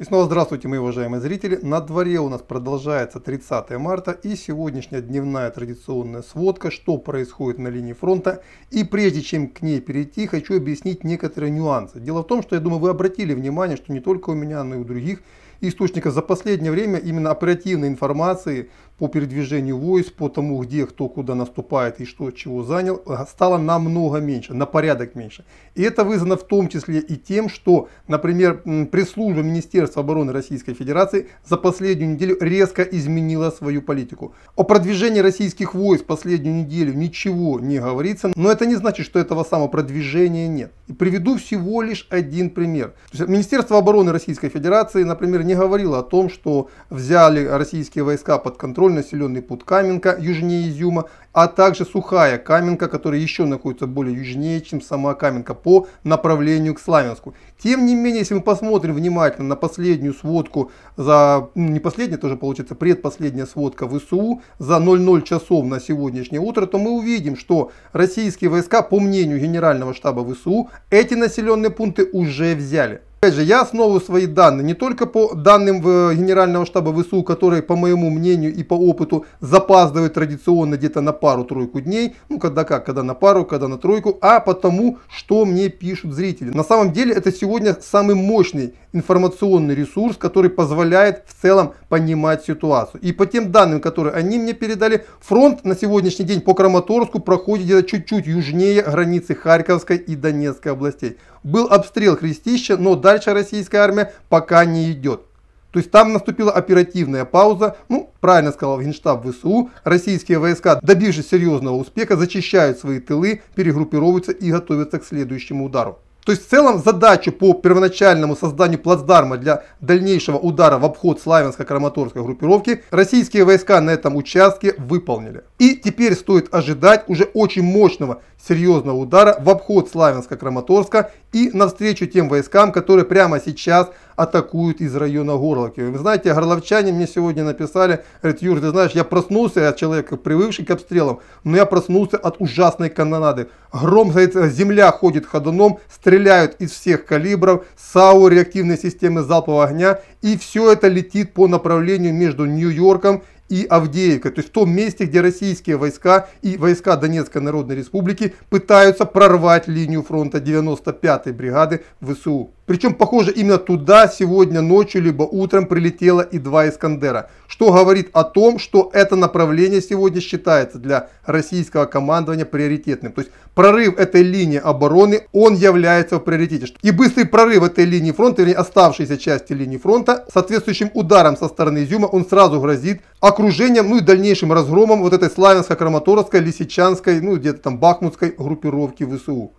И снова здравствуйте, мои уважаемые зрители. На дворе у нас продолжается 30 марта и сегодняшняя дневная традиционная сводка, что происходит на линии фронта. И прежде чем к ней перейти, хочу объяснить некоторые нюансы. Дело в том, что я думаю, вы обратили внимание, что не только у меня, но и у других источника за последнее время именно оперативной информации по передвижению войск, по тому, где кто куда наступает и что чего занял, э, стало намного меньше, на порядок меньше. И это вызвано в том числе и тем, что, например, пресс-служба Министерства обороны Российской Федерации за последнюю неделю резко изменила свою политику. О продвижении российских войск последнюю неделю ничего не говорится, но это не значит, что этого самого продвижения нет. И приведу всего лишь один пример. Министерство обороны Российской Федерации, например, не говорила о том, что взяли российские войска под контроль населенный пункт Каменка южнее Изюма, а также Сухая Каменка, которая еще находится более южнее, чем сама Каменка по направлению к Славянску. Тем не менее, если мы посмотрим внимательно на последнюю сводку, за ну, не последняя, тоже получается предпоследняя сводка ВСУ за 00 часов на сегодняшнее утро, то мы увидим, что российские войска, по мнению Генерального штаба ВСУ, эти населенные пункты уже взяли. Опять же, я основываю свои данные не только по данным э, Генерального штаба ВСУ, которые, по моему мнению и по опыту, запаздывают традиционно где-то на пару-тройку дней, ну когда как, когда на пару, когда на тройку, а потому, что мне пишут зрители. На самом деле, это сегодня самый мощный информационный ресурс, который позволяет в целом понимать ситуацию. И по тем данным, которые они мне передали, фронт на сегодняшний день по Краматорску проходит где-то чуть-чуть южнее границы Харьковской и Донецкой областей был обстрел Крестища, но дальше российская армия пока не идет. То есть там наступила оперативная пауза, ну, правильно сказал Генштаб ВСУ, российские войска, добившись серьезного успеха, зачищают свои тылы, перегруппируются и готовятся к следующему удару. То есть в целом задачу по первоначальному созданию плацдарма для дальнейшего удара в обход славянско-краматорской группировки российские войска на этом участке выполнили. И теперь стоит ожидать уже очень мощного серьезного удара в обход славянско-краматорска и навстречу тем войскам, которые прямо сейчас атакуют из района Горловки. Вы знаете, горловчане мне сегодня написали, говорят, Юр, ты знаешь, я проснулся, я человек, привывший к обстрелам, но я проснулся от ужасной канонады. Гром, земля ходит ходуном, стреляют из всех калибров, САУ, реактивной системы залпового огня, и все это летит по направлению между Нью-Йорком и Авдеевка, то есть в том месте, где российские войска и войска Донецкой Народной Республики пытаются прорвать линию фронта 95-й бригады ВСУ. Причем, похоже, именно туда сегодня ночью либо утром прилетело и два Искандера, что говорит о том, что это направление сегодня считается для российского командования приоритетным. То есть прорыв этой линии обороны, он является в приоритете. И быстрый прорыв этой линии фронта, вернее оставшейся части линии фронта, соответствующим ударом со стороны Изюма, он сразу грозит окружением, ну и дальнейшим разгромом вот этой славянско краматорской лисичанской, ну где-то там бахмутской группировки ВСУ.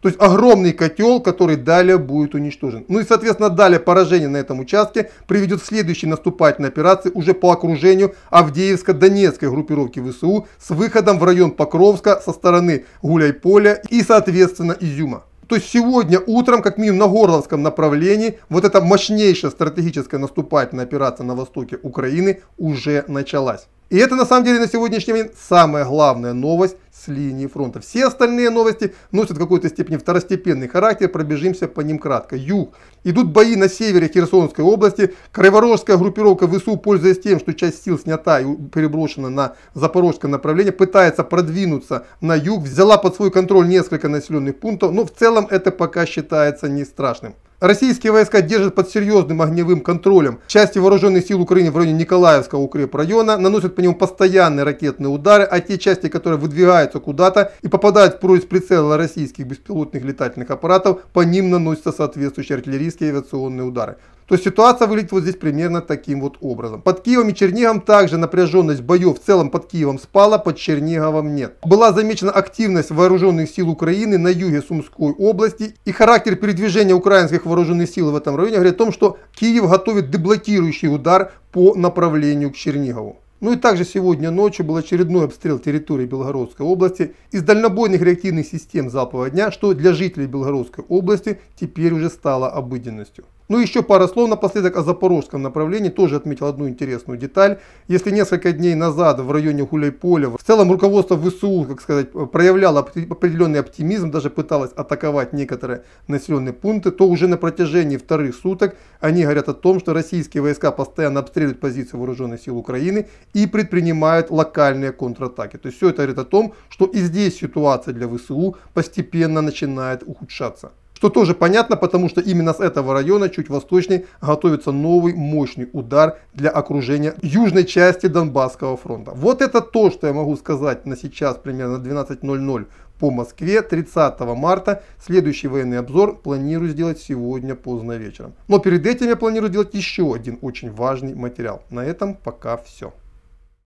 То есть огромный котел, который далее будет уничтожен. Ну и, соответственно, далее поражение на этом участке приведет к следующей наступательной операции уже по окружению Авдеевско-Донецкой группировки ВСУ с выходом в район Покровска со стороны Гуляйполя и, соответственно, Изюма. То есть сегодня утром, как минимум на Горловском направлении, вот эта мощнейшая стратегическая наступательная операция на востоке Украины уже началась. И это на самом деле на сегодняшний день самая главная новость с линии фронта. Все остальные новости носят в какой-то степени второстепенный характер, пробежимся по ним кратко. Юг. Идут бои на севере Херсонской области. Криворожская группировка ВСУ, пользуясь тем, что часть сил снята и переброшена на запорожское направление, пытается продвинуться на юг, взяла под свой контроль несколько населенных пунктов, но в целом это пока считается не страшным. Российские войска держат под серьезным огневым контролем. Части вооруженных сил Украины в районе Николаевского укрепрайона наносят по нему постоянные ракетные удары, а те части, которые выдвигаются куда-то и попадают в прорезь прицела российских беспилотных летательных аппаратов, по ним наносятся соответствующие артиллерийские и авиационные удары то ситуация выглядит вот здесь примерно таким вот образом. Под Киевом и Черниговом также напряженность боев в целом под Киевом спала, под Черниговом нет. Была замечена активность вооруженных сил Украины на юге Сумской области и характер передвижения украинских вооруженных сил в этом районе говорит о том, что Киев готовит деблокирующий удар по направлению к Чернигову. Ну и также сегодня ночью был очередной обстрел территории Белгородской области из дальнобойных реактивных систем залпового дня, что для жителей Белгородской области теперь уже стало обыденностью. Ну и еще пара слов напоследок о запорожском направлении. Тоже отметил одну интересную деталь. Если несколько дней назад в районе Гуляйполя в целом руководство ВСУ, как сказать, проявляло определенный оптимизм, даже пыталось атаковать некоторые населенные пункты, то уже на протяжении вторых суток они говорят о том, что российские войска постоянно обстреливают позиции вооруженных сил Украины и предпринимают локальные контратаки. То есть все это говорит о том, что и здесь ситуация для ВСУ постепенно начинает ухудшаться. Что тоже понятно, потому что именно с этого района, чуть восточнее, готовится новый мощный удар для окружения южной части Донбасского фронта. Вот это то, что я могу сказать на сейчас примерно 12.00 по Москве 30 марта. Следующий военный обзор планирую сделать сегодня поздно вечером. Но перед этим я планирую сделать еще один очень важный материал. На этом пока все.